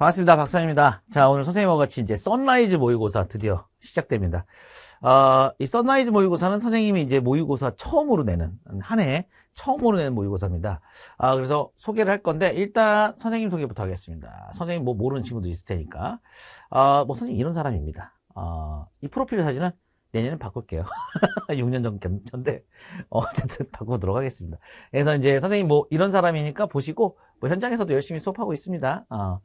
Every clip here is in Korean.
반갑습니다. 박사입니다. 자, 오늘 선생님과 같이 이제 썬라이즈 모의고사 드디어 시작됩니다. 어, 이 썬라이즈 모의고사는 선생님이 이제 모의고사 처음으로 내는, 한 해 처음으로 내는 모의고사입니다. 아, 그래서 소개를 할 건데, 일단 선생님 소개부터 하겠습니다. 선생님 뭐 모르는 친구도 있을 테니까. 아, 뭐 선생님 이런 사람입니다. 아, 이 프로필 사진은 내년에 바꿀게요. 6년 전 견천데, 어쨌든 바꾸도록 하겠습니다. 그래서 이제 선생님 뭐 이런 사람이니까 보시고, 뭐 현장에서도 열심히 수업하고 있습니다. 어.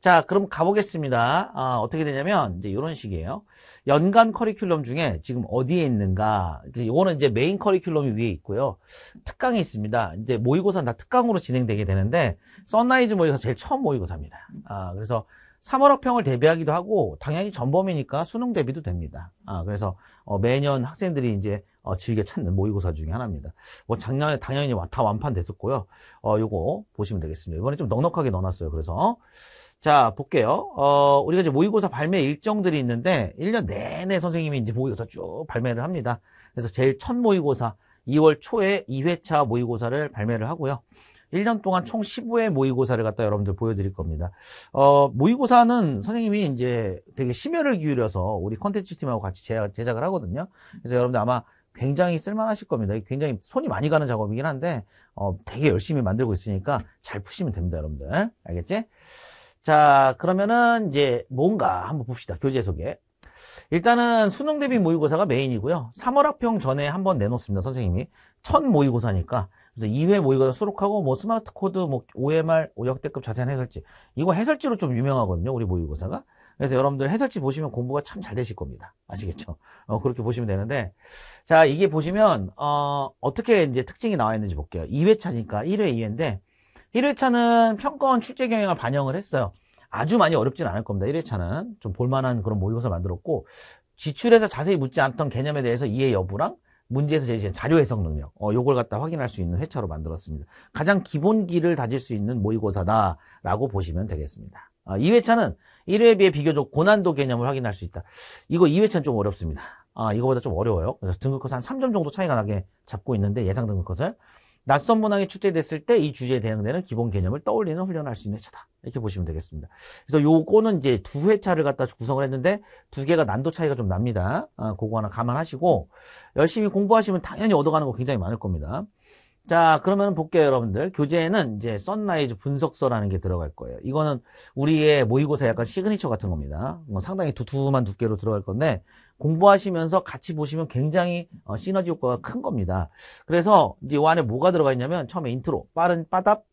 자, 그럼 가보겠습니다. 어, 떻게 되냐면 이제 이런 식이에요. 연간 커리큘럼 중에 지금 어디에 있는가? 이거는 이제 메인 커리큘럼이 위에 있고요. 특강이 있습니다. 이제 모의고사는 다 특강으로 진행되게 되는데 썬라이즈 모의고사 제일 처음 모의고사입니다. 아, 그래서 3월학평을 대비하기도 하고 당연히 전범이니까 수능 대비도 됩니다. 아, 그래서 어, 매년 학생들이 이제 어, 즐겨 찾는 모의고사 중에 하나입니다. 뭐 작년에 당연히 다 완판됐었고요. 어, 요거 보시면 되겠습니다. 이번에 좀 넉넉하게 넣어놨어요. 그래서 자 볼게요. 어, 우리가 이제 모의고사 발매 일정들이 있는데 1년 내내 선생님이 이제 모의고사 쭉 발매를 합니다. 그래서 제일 첫 모의고사 2월 초에 2회차 모의고사를 발매를 하고요. 1년 동안 총 15회 모의고사를 갖다 여러분들 보여드릴 겁니다. 어, 모의고사는 선생님이 이제 되게 심혈을 기울여서 우리 컨텐츠 팀하고 같이 제작, 을 하거든요. 그래서 여러분들 아마 굉장히 쓸만하실 겁니다. 굉장히 손이 많이 가는 작업이긴 한데 어, 되게 열심히 만들고 있으니까 잘 푸시면 됩니다, 여러분들. 알겠지? 자, 그러면은 이제 뭔가 한번 봅시다. 교재 소개. 일단은 수능 대비 모의고사가 메인이고요. 3월 학평 전에 한번 내놓습니다. 선생님이. 첫 모의고사니까. 그래서 2회 모의고사 수록하고 뭐 스마트 코드, 뭐 OMR, 역대급 자세한 해설지. 이거 해설지로 좀 유명하거든요. 우리 모의고사가. 그래서 여러분들 해설지 보시면 공부가 참 잘 되실 겁니다. 아시겠죠? 어, 그렇게 보시면 되는데. 자, 이게 보시면, 어, 어떻게 이제 특징이 나와 있는지 볼게요. 2회차니까 1회, 2회인데, 1회차는 평가원 출제 경향을 반영을 했어요. 아주 많이 어렵진 않을 겁니다. 1회차는 좀 볼만한 그런 모의고사 만들었고 지출에서 자세히 묻지 않던 개념에 대해서 이해 여부랑 문제에서 제시한 자료 해석 능력 어, 요걸 갖다 확인할 수 있는 회차로 만들었습니다. 가장 기본기를 다질 수 있는 모의고사다라고 보시면 되겠습니다. 어, 아, 2회차는 1회에 비해 비교적 고난도 개념을 확인할 수 있다. 이거 2회차는 좀 어렵습니다. 아, 이거보다 좀 어려워요. 그래서 등급컷 한 3점 정도 차이가 나게 잡고 있는데 예상 등급컷을 낯선 문항이 출제됐을 때 이 주제에 대응되는 기본 개념을 떠올리는 훈련을 할 수 있는 회차다. 이렇게 보시면 되겠습니다. 그래서 요거는 이제 두 회차를 갖다 구성을 했는데 두 개가 난도 차이가 좀 납니다. 아, 그거 하나 감안하시고 열심히 공부하시면 당연히 얻어가는 거 굉장히 많을 겁니다. 자, 그러면 볼게요, 여러분들. 교재에는 이제 썬라이즈 분석서라는 게 들어갈 거예요. 이거는 우리의 모의고사 약간 시그니처 같은 겁니다. 뭐 상당히 두툼한 두께로 들어갈 건데 공부하시면서 같이 보시면 굉장히 어, 시너지 효과가 큰 겁니다. 그래서 이제 이 안에 뭐가 들어가 있냐면 처음에 인트로, 빠른 빠답,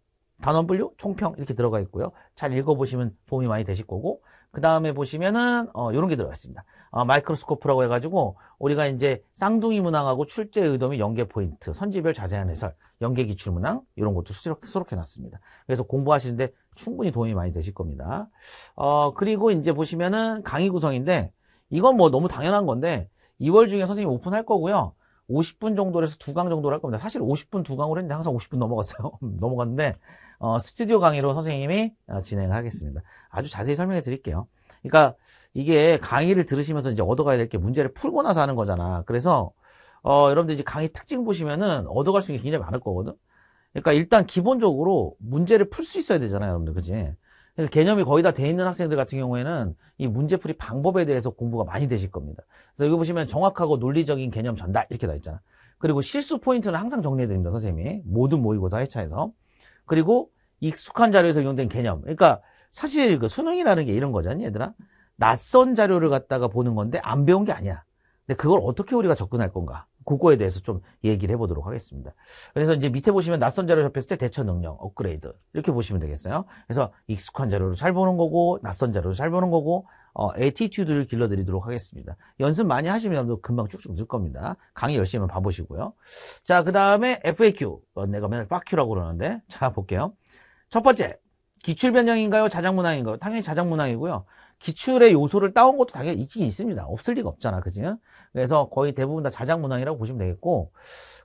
단원 분류, 총평 이렇게 들어가 있고요. 잘 읽어보시면 도움이 많이 되실 거고 그 다음에 보시면은 어, 이런 게 들어가 있습니다. 어, 마이크로스코프라고 해가지고 우리가 이제 쌍둥이 문항하고 출제 의도및 연계 포인트, 선지별 자세한 해설, 연계 기출 문항 이런 것도 수록, 수록해놨습니다. 그래서 공부하시는데 충분히 도움이 많이 되실 겁니다. 어, 그리고 이제 보시면은 강의 구성인데 이건 뭐 너무 당연한 건데 2월 중에 선생님 오픈할 거고요. 50분 정도에서 2강 정도로 할 겁니다. 사실 50분 2 강으로 했는데 항상 50분 넘어갔어요. 음, 넘어갔는데 어, 스튜디오 강의로 선생님이 어, 진행하겠습니다. 아주 자세히 설명해 드릴게요. 그러니까 이게 강의를 들으시면서 이제 얻어가야 될 게 문제를 풀고 나서 하는 거잖아. 그래서 어, 여러분들 이제 강의 특징 보시면은 얻어갈 수 있는 게 굉장히 많을 거거든. 그러니까 일단 기본적으로 문제를 풀 수 있어야 되잖아요, 여러분들. 그지? 개념이 거의 다 돼 있는 학생들 같은 경우에는 이 문제풀이 방법에 대해서 공부가 많이 되실 겁니다. 그래서 여기 보시면 정확하고 논리적인 개념 전달 이렇게 나 있잖아. 그리고 실수 포인트는 항상 정리해드립니다, 선생님이. 모든 모의고사 회차에서. 그리고 익숙한 자료에서 이용된 개념. 그러니까 사실 그 수능이라는 게 이런 거잖아요 얘들아 낯선 자료를 갖다가 보는 건데 안 배운 게 아니야 근데 그걸 어떻게 우리가 접근할 건가 그거에 대해서 좀 얘기를 해보도록 하겠습니다 그래서 이제 밑에 보시면 낯선 자료 접했을 때 대처 능력 업그레이드 이렇게 보시면 되겠어요 그래서 익숙한 자료를 잘 보는 거고 낯선 자료를 잘 보는 거고 어, 에티튜드를 길러드리도록 하겠습니다. 연습 많이 하시면 금방 쭉쭉 늘 겁니다. 강의 열심히 한번 봐보시고요. 자, 그 다음에 FAQ. 어, 내가 맨날 빡큐라고 그러는데. 자, 볼게요. 첫 번째, 기출 변형인가요? 자작 문항인가요? 당연히 자작 문항이고요. 기출의 요소를 따온 것도 당연히 있긴 있습니다. 없을 리가 없잖아, 그지? 그래서 거의 대부분 다 자작 문항이라고 보시면 되겠고,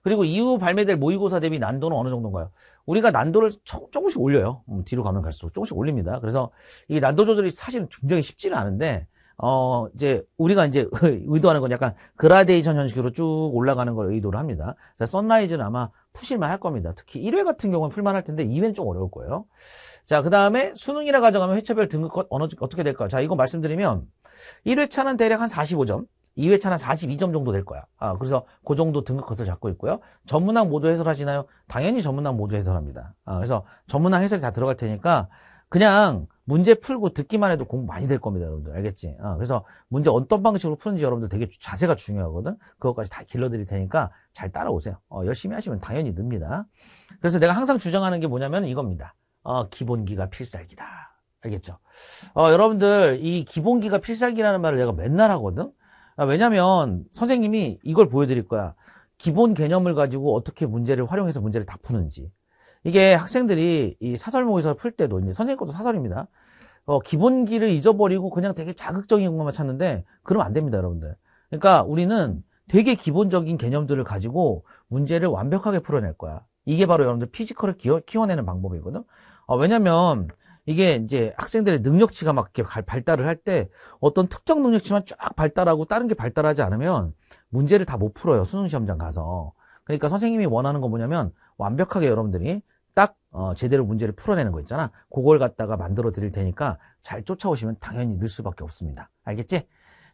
그리고 이후 발매될 모의고사 대비 난도는 어느 정도인가요? 우리가 난도를 조금씩 올려요. 음, 뒤로 가면 갈수록 조금씩 올립니다. 그래서 이 난도 조절이 사실 굉장히 쉽지는 않은데, 어, 이제 우리가 이제 의도하는 건 약간 그라데이션 형식으로 쭉 올라가는 걸 의도를 합니다. 그래서 선라이즈는 아마 푸실만 할 겁니다. 특히 1회 같은 경우는 풀만할 텐데 2회는 좀 어려울 거예요. 자, 그 다음에 수능이라 가정하면 회차별 등급 어느, 어떻게 될까? 요 자, 이거 말씀드리면 1회차는 대략 한 45점, 2회차는 42점 정도 될 거야. 아, 그래서 그 정도 등급 컷을 잡고 있고요. 전문학 모두 해설하시나요? 당연히 전문학 모두 해설합니다. 아, 그래서 전문학 해설이 다 들어갈 테니까 그냥 문제 풀고 듣기만 해도 공부 많이 될 겁니다, 여러분들. 알겠지? 어, 그래서 문제 어떤 방식으로 푸는지 여러분들 되게 자세가 중요하거든? 그것까지 다 길러드릴 테니까 잘 따라오세요. 어, 열심히 하시면 당연히 늡니다. 그래서 내가 항상 주장하는 게 뭐냐면 이겁니다. 어, 기본기가 필살기다. 알겠죠? 어, 여러분들, 이 기본기가 필살기라는 말을 내가 맨날 하거든? 아, 왜냐면 선생님이 이걸 보여드릴 거야. 기본 개념을 가지고 어떻게 문제를 활용해서 문제를 다 푸는지. 이게 학생들이 이 사설 모의서 풀 때도 이제 선생님 것도 사설입니다. 어, 기본기를 잊어버리고 그냥 되게 자극적인 것만 찾는데 그러면 안 됩니다, 여러분들. 그러니까 우리는 되게 기본적인 개념들을 가지고 문제를 완벽하게 풀어낼 거야. 이게 바로 여러분들 피지컬을 키워, 내는 방법이거든. 어, 왜냐면 이게 이제 학생들의 능력치가 막 이렇게 발달을 할 때 어떤 특정 능력치만 쫙 발달하고 다른 게 발달하지 않으면 문제를 다 못 풀어요. 수능 시험장 가서. 그러니까 선생님이 원하는 건 뭐냐면 완벽하게 여러분들이 딱 어, 제대로 문제를 풀어내는 거 있잖아. 그걸 갖다가 만들어 드릴 테니까 잘 쫓아오시면 당연히 늘 수밖에 없습니다. 알겠지?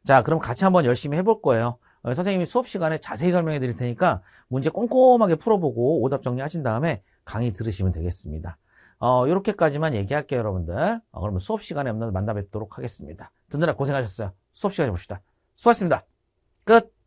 자, 그럼 같이 한번 열심히 해볼 거예요. 어, 선생님이 수업 시간에 자세히 설명해 드릴 테니까 문제 꼼꼼하게 풀어보고 오답 정리하신 다음에 강의 들으시면 되겠습니다. 어, 이렇게까지만 얘기할게요, 여러분들. 어, 그러면 수업 시간에 만나 뵙도록 하겠습니다. 듣느라 고생하셨어요. 수업 시간에 봅시다. 수고하셨습니다. 끝!